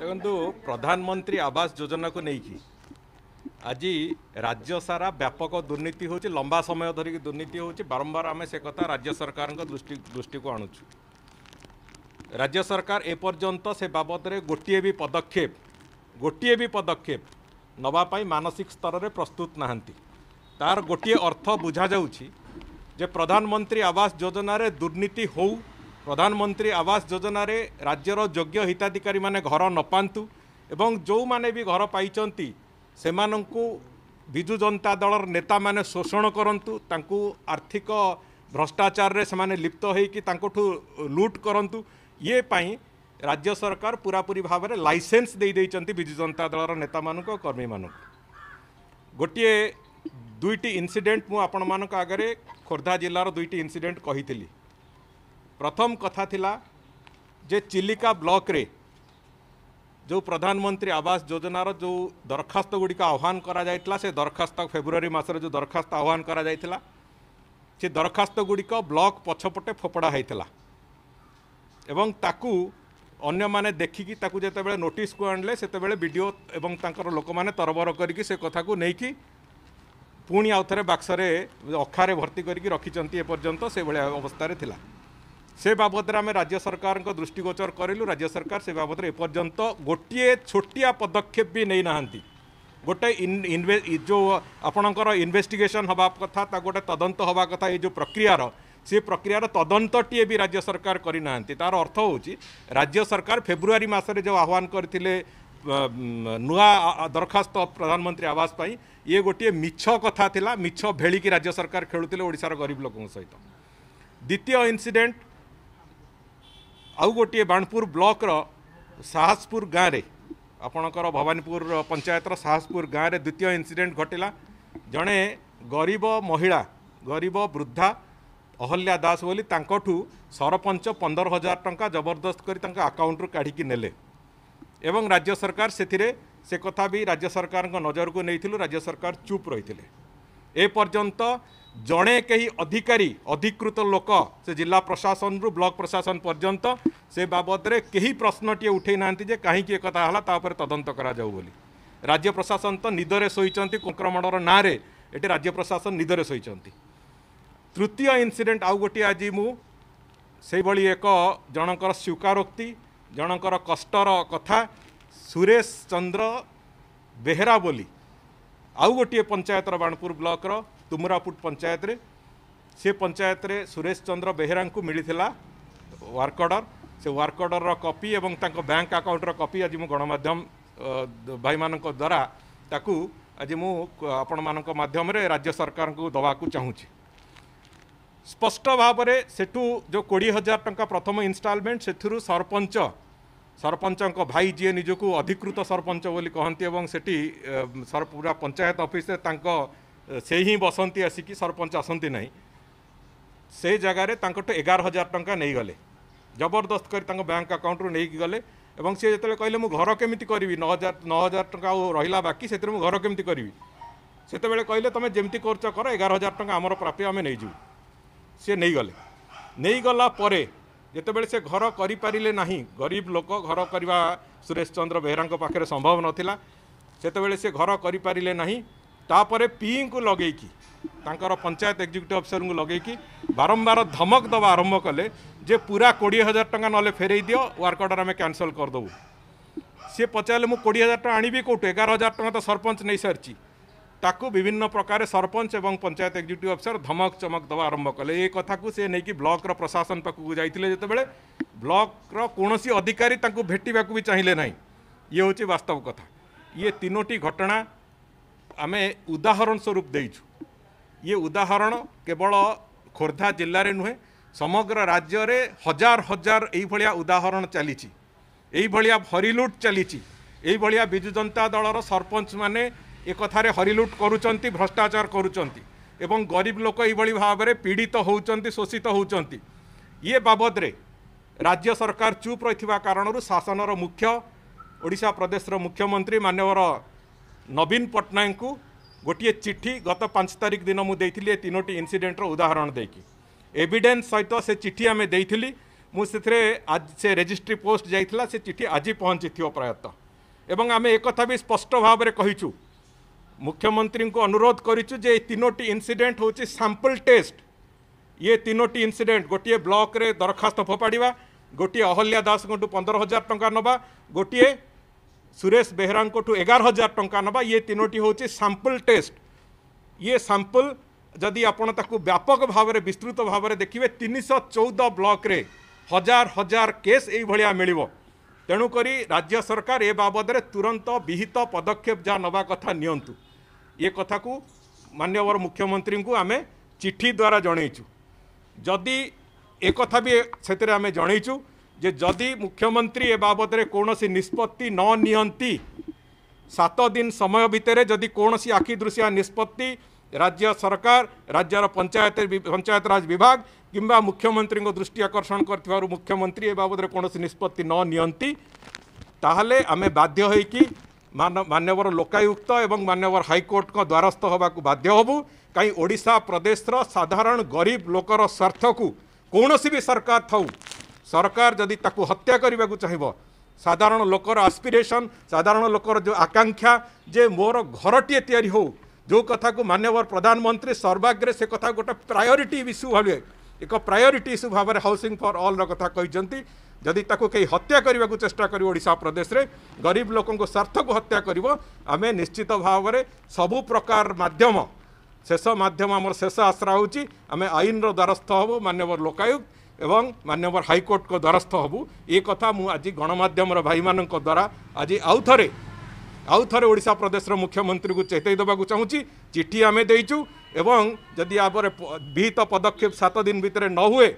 দেখুন প্রধানমন্ত্রী আবাস যোজনা কু নেই আজ রাজ্য সারা ব্যাপক দুর্নীতি হচ্ছে লম্বা সময় ধরিক দুর্নীতি হচ্ছে বারম্বার আমি সে কথা রাজ্য সরকার দৃষ্টি দৃষ্টিকু আনুছু রাজ্য সরকার এপর্যন্ত সে বাবদরে গোটিয়ে বি পদক্ষেপ গোটিয়ে বি পদক্ষেপ নেওয়া মানসিক স্তরের প্রস্তুত না তার গোটিয়ে অর্থ বুঝা যাচ্ছি যে প্রধানমন্ত্রী আবাস যোজনার দুর্নীতি হোক ପ୍ରଧାନମନ୍ତ୍ରୀ ଆବାସ ଯୋଜନାରେ ରାଜ୍ୟର ଯୋଗ୍ୟ ହିତାଧିକାରୀମାନେ ଘର ନ ପାଆନ୍ତୁ ଏବଂ ଯେଉଁମାନେ ବି ଘର ପାଇଛନ୍ତି ସେମାନଙ୍କୁ ବିଜୁ ଜନତା ଦଳର ନେତାମାନେ ଶୋଷଣ କରନ୍ତୁ ତାଙ୍କୁ ଆର୍ଥିକ ଭ୍ରଷ୍ଟାଚାରରେ ସେମାନେ ଲିପ୍ତ ହୋଇକି ତାଙ୍କଠୁ ଲୁଟ୍ କରନ୍ତୁ ଇଏ ପାଇଁ ରାଜ୍ୟ ସରକାର ପୁରାପୁରି ଭାବରେ ଲାଇସେନ୍ସ ଦେଇଦେଇଛନ୍ତି ବିଜୁ ଜନତା ଦଳର ନେତାମାନଙ୍କ କର୍ମୀମାନଙ୍କୁ ଗୋଟିଏ ଦୁଇଟି ଇନ୍ସିଡ଼େଣ୍ଟ ମୁଁ ଆପଣମାନଙ୍କ ଆଗରେ ଖୋର୍ଦ୍ଧା ଜିଲ୍ଲାର ଦୁଇଟି ଇନ୍ସିଡ଼େଣ୍ଟ କହିଥିଲି প্রথম কথা লা যে চিলিকা ব্লকরে যে প্রধানমন্ত্রী আবাস যোজনার যে দরখাস্ত গুড়ি আহ্বান করা যাই সে দরখাস্ত ফেব্রুয়ারি মাসের যে দরখাস্ত আহ্বান করা যাই সে দরখাস্ত গুড়ি ব্লক পছপটে ফোপড়া হয়েছিল এবং তাকু অন্যমানে দেখিকি তাকু যেতবে নোটিস কু আনলে সেতবে বিডিও এবং তাঁর লোক মানে তরবর করিকি সে কথা নেইকি পুঁ আউথরে বাক্সরে অখারে ভর্তি করিকি রকিছেন এপর্যন্ত সেভাবে অবস্থায় লা ସେ ବାବଦରେ ଆମେ ରାଜ୍ୟ ସରକାରଙ୍କ ଦୃଷ୍ଟିଗୋଚର କରିଲୁ ରାଜ୍ୟ ସରକାର ସେ ବାବଦରେ ଏପର୍ଯ୍ୟନ୍ତ ଗୋଟିଏ ଛୋଟିଆ ପଦକ୍ଷେପ ବି ନେଇନାହାନ୍ତି ଗୋଟେ ଯେଉଁ ଆପଣଙ୍କର ଇନଭେଷ୍ଟିଗେସନ୍ ହେବା କଥା ତା ଗୋଟେ ତଦନ୍ତ ହେବା କଥା ଏ ଯେଉଁ ପ୍ରକ୍ରିୟାର ସେ ପ୍ରକ୍ରିୟାର ତଦନ୍ତଟିଏ ବି ରାଜ୍ୟ ସରକାର କରିନାହାନ୍ତି ତା'ର ଅର୍ଥ ହେଉଛି ରାଜ୍ୟ ସରକାର ଫେବୃଆରୀ ମାସରେ ଯେଉଁ ଆହ୍ୱାନ କରିଥିଲେ ନୂଆ ଦରଖାସ୍ତ ପ୍ରଧାନମନ୍ତ୍ରୀ ଆବାସ ପାଇଁ ଇଏ ଗୋଟିଏ ମିଛ କଥା ଥିଲା ମିଛ ଭେଳିକି ରାଜ୍ୟ ସରକାର ଖେଳୁଥିଲେ ଓଡ଼ିଶାର ଗରିବ ଲୋକଙ୍କ ସହିତ ଦ୍ୱିତୀୟ ଇନ୍ସିଡେଣ୍ଟ ଆଉ ଗୋଟିଏ ବାଣପୁର ବ୍ଲକର ସାହସପୁର ଗାଁରେ ଆପଣଙ୍କର ଭବାନୀପୁର ପଞ୍ଚାୟତର ସାହସପୁର ଗାଁରେ ଦ୍ୱିତୀୟ ଇନ୍ସିଡ଼େଣ୍ଟ ଘଟିଲା ଜଣେ ଗରିବ ମହିଳା ଗରିବ ବୃଦ୍ଧା ଅହଲ୍ୟା ଦାସ ବୋଲି ତାଙ୍କଠୁ ସରପଞ୍ଚ ପନ୍ଦର ହଜାର ଟଙ୍କା ଜବରଦସ୍ତ କରି ତାଙ୍କ ଆକାଉଣ୍ଟରୁ କାଢ଼ିକି ନେଲେ ଏବଂ ରାଜ୍ୟ ସରକାର ସେଥିରେ ସେ କଥା ବି ରାଜ୍ୟ ସରକାରଙ୍କ ନଜରକୁ ନେଇଥିଲୁ ରାଜ୍ୟ ସରକାର ଚୁପ୍ ରହିଥିଲେ ଏପର୍ଯ୍ୟନ୍ତ ଜଣେ କେହି ଅଧିକାରୀ ଅଧିକୃତ ଲୋକ ସେ ଜିଲ୍ଲା ପ୍ରଶାସନରୁ ବ୍ଲକ ପ୍ରଶାସନ ପର୍ଯ୍ୟନ୍ତ ସେ ବାବଦରେ କେହି ପ୍ରଶ୍ନଟିଏ ଉଠେଇ ନାହାନ୍ତି ଯେ କାହିଁକି ଏକଥା ହେଲା ତା ଉପରେ ତଦନ୍ତ କରାଯାଉ ବୋଲି ରାଜ୍ୟ ପ୍ରଶାସନ ତ ନିଦରେ ଶୋଇଛନ୍ତି ସଂକ୍ରମଣର ନାଁରେ ଏଠି ରାଜ୍ୟ ପ୍ରଶାସନ ନିଦରେ ଶୋଇଛନ୍ତି ତୃତୀୟ ଇନ୍ସିଡ଼େଣ୍ଟ ଆଉ ଗୋଟିଏ ଆଜି ମୁଁ ସେଇଭଳି ଏକ ଜଣଙ୍କର ସ୍ୱୀକାରୋକ୍ତି ଜଣଙ୍କର କଷ୍ଟର କଥା ସୁରେଶ ଚନ୍ଦ୍ର ବେହେରା ବୋଲି आउ गोटे पंचायत बाणपुर ब्लक तुमरापुट पंचायत से पंचायत रे सुरेश चंद्र बेहेरा मिलता वार्कअर्डर से वर्क अर्डर और बैंक आकाउंटर कपी आज मु गणमाम भाई मान द्वारा ताकू आज मु राज्य सरकार को दवाक चाहूँगी स्पष्ट भाव से जो कोड़े हजार टाँग प्रथम इनस्टलमेंट से सरपंच सरपञ्च भाइ जिए निजको अधिकृत सरपञ्च कति पूरा पञ्चायत अफिसि बसि आसिक सरपञ्च असि नै से एघार हजार टाइगले जबरदस्तक ब्याङ्क आकाउन्ट्रुकि गले सिले म घर केमिति नौ हजार नौ हजार टा रहिला बाकिस घर केमिति कहिले तम जति छा प्राप्यो नै सिएले नै गलापे ଯେତେବେଳେ ସେ ଘର କରିପାରିଲେ ନାହିଁ ଗରିବ ଲୋକ ଘର କରିବା ସୁରେଶ ଚନ୍ଦ୍ର ବେହେରାଙ୍କ ପାଖରେ ସମ୍ଭବ ନଥିଲା ସେତେବେଳେ ସେ ଘର କରିପାରିଲେ ନାହିଁ ତାପରେ ପିଇଙ୍କୁ ଲଗେଇକି ତାଙ୍କର ପଞ୍ଚାୟତ ଏକ୍ଜିକ୍ୟୁଟିଭ୍ ଅଫିସରଙ୍କୁ ଲଗେଇକି ବାରମ୍ବାର ଧମକ ଦେବା ଆରମ୍ଭ କଲେ ଯେ ପୁରା କୋଡ଼ିଏ ହଜାର ଟଙ୍କା ନହେଲେ ଫେରେଇ ଦିଅ ୱାର୍କ ଅର୍ଡ଼ର ଆମେ କ୍ୟାନସଲ୍ କରିଦେବୁ ସିଏ ପଚାରିଲେ ମୁଁ କୋଡ଼ିଏ ହଜାର ଟଙ୍କା ଆଣିବି କେଉଁଠୁ ଏଗାର ହଜାର ଟଙ୍କା ତ ସରପଞ୍ଚ ନେଇସାରିଛି ତାକୁ ବିଭିନ୍ନ ପ୍ରକାର ସରପଞ୍ଚ ଏବଂ ପଞ୍ଚାୟତ ଏକ୍ଜିକ୍ୟୁଟିଭ୍ ଅଫିସର ଧମକ ଚମକ ଦେବା ଆରମ୍ଭ କଲେ ଏ କଥାକୁ ସେ ନେଇକି ବ୍ଲକର ପ୍ରଶାସନ ପାଖକୁ ଯାଇଥିଲେ ଯେତେବେଳେ ବ୍ଲକର କୌଣସି ଅଧିକାରୀ ତାଙ୍କୁ ଭେଟିବାକୁ ବି ଚାହିଁଲେ ନାହିଁ ଇଏ ହେଉଛି ବାସ୍ତବ କଥା ଇଏ ତିନୋଟି ଘଟଣା ଆମେ ଉଦାହରଣ ସ୍ୱରୂପ ଦେଇଛୁ ଇଏ ଉଦାହରଣ କେବଳ ଖୋର୍ଦ୍ଧା ଜିଲ୍ଲାରେ ନୁହେଁ ସମଗ୍ର ରାଜ୍ୟରେ ହଜାର ହଜାର ଏଇଭଳିଆ ଉଦାହରଣ ଚାଲିଛି ଏଇଭଳିଆ ଭରିଲୁଟ୍ ଚାଲିଛି ଏଇଭଳିଆ ବିଜୁ ଜନତା ଦଳର ସରପଞ୍ଚମାନେ ଏକଥାରେ ହରିଲୁଟ୍ କରୁଛନ୍ତି ଭ୍ରଷ୍ଟାଚାର କରୁଛନ୍ତି ଏବଂ ଗରିବ ଲୋକ ଏଇଭଳି ଭାବରେ ପୀଡ଼ିତ ହେଉଛନ୍ତି ଶୋଷିତ ହେଉଛନ୍ତି ଇଏ ବାବଦରେ ରାଜ୍ୟ ସରକାର ଚୁପ୍ ରହିଥିବା କାରଣରୁ ଶାସନର ମୁଖ୍ୟ ଓଡ଼ିଶା ପ୍ରଦେଶର ମୁଖ୍ୟମନ୍ତ୍ରୀ ମାନ୍ୟବର ନବୀନ ପଟ୍ଟନାୟକଙ୍କୁ ଗୋଟିଏ ଚିଠି ଗତ ପାଞ୍ଚ ତାରିଖ ଦିନ ମୁଁ ଦେଇଥିଲି ଏ ତିନୋଟି ଇନ୍ସିଡ଼େଣ୍ଟର ଉଦାହରଣ ଦେଇକି ଏଭିଡେନ୍ସ ସହିତ ସେ ଚିଠି ଆମେ ଦେଇଥିଲି ମୁଁ ସେଥିରେ ଆଜି ସେ ରେଜିଷ୍ଟ୍ରି ପୋଷ୍ଟ ଯାଇଥିଲା ସେ ଚିଠି ଆଜି ପହଞ୍ଚିଥିବ ପ୍ରାୟତଃ ଏବଂ ଆମେ ଏକଥା ବି ସ୍ପଷ୍ଟ ଭାବରେ କହିଛୁ ମୁଖ୍ୟମନ୍ତ୍ରୀଙ୍କୁ ଅନୁରୋଧ କରିଛୁ ଯେ ଏଇ ତିନୋଟି ଇନ୍ସିଡେଣ୍ଟ ହେଉଛି ସାମ୍ପଲ୍ ଟେଷ୍ଟ ଇଏ ତିନୋଟି ଇନ୍ସିଡେଣ୍ଟ ଗୋଟିଏ ବ୍ଲକରେ ଦରଖାସ୍ତ ଫୋପାଡ଼ିବା ଗୋଟିଏ ଅହଲ୍ୟା ଦାସଙ୍କଠୁ ପନ୍ଦର ହଜାର ଟଙ୍କା ନେବା ଗୋଟିଏ ସୁରେଶ ବେହେରାଙ୍କଠୁ ଏଗାର ହଜାର ଟଙ୍କା ନେବା ଇଏ ତିନୋଟି ହେଉଛି ସାମ୍ପଲ୍ ଟେଷ୍ଟ ଇଏ ସାମ୍ପଲ୍ ଯଦି ଆପଣ ତାକୁ ବ୍ୟାପକ ଭାବରେ ବିସ୍ତୃତ ଭାବରେ ଦେଖିବେ ତିନିଶହ ଚଉଦ ବ୍ଲକରେ ହଜାର ହଜାର କେସ୍ ଏଇଭଳିଆ ମିଳିବ ତେଣୁକରି ରାଜ୍ୟ ସରକାର ଏ ବାବଦରେ ତୁରନ୍ତ ବିହିତ ପଦକ୍ଷେପ ଯାହା ନେବା କଥା ନିଅନ୍ତୁ ଏ କଥାକୁ ମାନ୍ୟବର ମୁଖ୍ୟମନ୍ତ୍ରୀଙ୍କୁ ଆମେ ଚିଠି ଦ୍ୱାରା ଜଣେଇଛୁ ଯଦି ଏକଥା ବି ସେଥିରେ ଆମେ ଜଣେଇଛୁ ଯେ ଯଦି ମୁଖ୍ୟମନ୍ତ୍ରୀ ଏ ବାବଦରେ କୌଣସି ନିଷ୍ପତ୍ତି ନ ନିଅନ୍ତି ସାତ ଦିନ ସମୟ ଭିତରେ ଯଦି କୌଣସି ଆଖିଦୃଶିଆ ନିଷ୍ପତ୍ତି ରାଜ୍ୟ ସରକାର ରାଜ୍ୟର ପଞ୍ଚାୟତ ପଞ୍ଚାୟତରାଜ ବିଭାଗ କିମ୍ବା ମୁଖ୍ୟମନ୍ତ୍ରୀଙ୍କ ଦୃଷ୍ଟି ଆକର୍ଷଣ କରିଥିବାରୁ ମୁଖ୍ୟମନ୍ତ୍ରୀ ଏ ବାବଦରେ କୌଣସି ନିଷ୍ପତ୍ତି ନ ନିଅନ୍ତି ତାହେଲେ ଆମେ ବାଧ୍ୟ ହୋଇକି मान्यवर लोकायुक्त और मान्यवर हाइकोर्ट द्वारस्थ होगा बाध्य हबु कहीं ओडा प्रदेश साधारण गरीब लोकर स्वार्थ को कौन भी सरकार थाऊ सरकार जदि हत्या करने को चाहब साधारण लोकर आस्पिरेसन साधारण लोकर जो आकांक्षा जे मोर घरटे या जो कथा को मान्यवर प्रधानमंत्री सर्वाग्रे से कथा गोटे प्रायोरीट इश्यू भावे ଏକ ପ୍ରାୟୋରିଟି ଇସ୍ୟୁ ଭାବରେ ହାଉସିଂ ଫର୍ ଅଲ୍ର କଥା କହିଛନ୍ତି ଯଦି ତାକୁ କେହି ହତ୍ୟା କରିବାକୁ ଚେଷ୍ଟା କରିବ ଓଡ଼ିଶା ପ୍ରଦେଶରେ ଗରିବ ଲୋକଙ୍କ ସ୍ୱାର୍ଥକୁ ହତ୍ୟା କରିବ ଆମେ ନିଶ୍ଚିତ ଭାବରେ ସବୁ ପ୍ରକାର ମାଧ୍ୟମ ଶେଷ ମାଧ୍ୟମ ଆମର ଶେଷ ଆଶ୍ରା ହେଉଛି ଆମେ ଆଇନର ଦ୍ୱାରସ୍ଥ ହେବୁ ମାନ୍ୟବର ଲୋକାୟୁକ୍ତ ଏବଂ ମାନ୍ୟବର ହାଇକୋର୍ଟଙ୍କ ଦ୍ୱାରସ୍ଥ ହେବୁ ଏ କଥା ମୁଁ ଆଜି ଗଣମାଧ୍ୟମର ଭାଇମାନଙ୍କ ଦ୍ୱାରା ଆଜି ଆଉ ଥରେ ଆଉ ଥରେ ଓଡ଼ିଶା ପ୍ରଦେଶର ମୁଖ୍ୟମନ୍ତ୍ରୀଙ୍କୁ ଚେତାଇ ଦେବାକୁ ଚାହୁଁଛି ଚିଠି ଆମେ ଦେଇଛୁ এবং যদি ଆପରେ ବିହିତ ପଦକ୍ଷେପ ସାତ ଦିନ ଭିତରେ ନ ହୁଏ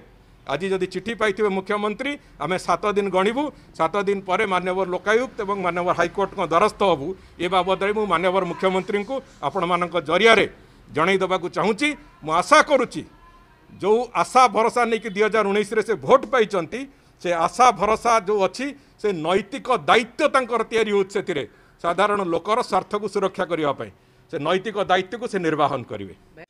ଆଜି ଯଦି ଚିଠି ପାଇଥିବେ ମୁଖ୍ୟମନ୍ତ୍ରୀ ଆମେ ସାତ ଦିନ ଗଣିବୁ ସାତ ଦିନ ପରେ ମାନ୍ୟବର ଲୋକାୟୁକ୍ତ ଏବଂ ମାନ୍ୟବର ହାଇକୋର୍ଟଙ୍କ ଦ୍ୱାରସ୍ଥ ହେବୁ ଏ ବାବଦରେ ମୁଁ ମାନ୍ୟବର ମୁଖ୍ୟମନ୍ତ୍ରୀଙ୍କୁ ଆପଣମାନଙ୍କ ଜରିଆରେ ଜଣାଇ ଦେବାକୁ ଚାହୁଁଛି ମୁଁ ଆଶା କରୁଛି ଯେଉଁ ଆଶା ଭରସା ନେଇକି ଦୁଇ ହଜାର ଉଣେଇଶରେ ସେ ଭୋଟ୍ ପାଇଛନ୍ତି ସେ ଆଶା ଭରସା ଯେଉଁ ଅଛି ସେ ନୈତିକ ଦାୟିତ୍ୱ ତାଙ୍କର ତିଆରି ହେଉଛି ସେଥିରେ ସାଧାରଣ ଲୋକର ସ୍ୱାର୍ଥକୁ ସୁରକ୍ଷା କରିବା ପାଇଁ ସେ ନୈତିକ ଦାୟିତ୍ୱକୁ ସେ ନିର୍ବାହନ କରିବେ